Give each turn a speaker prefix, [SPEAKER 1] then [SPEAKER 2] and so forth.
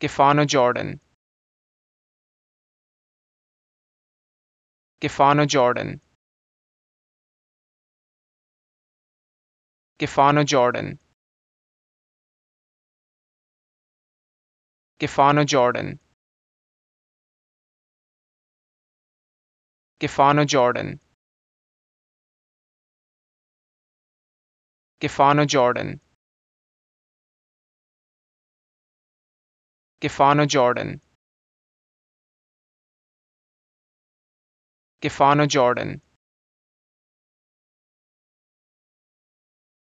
[SPEAKER 1] Kefano Jordan Kefano Jordan Kefano Jordan Kefano Jordan Kefano Jordan Jordan, Kefano Jordan Gefano Jordan Gefano Jordan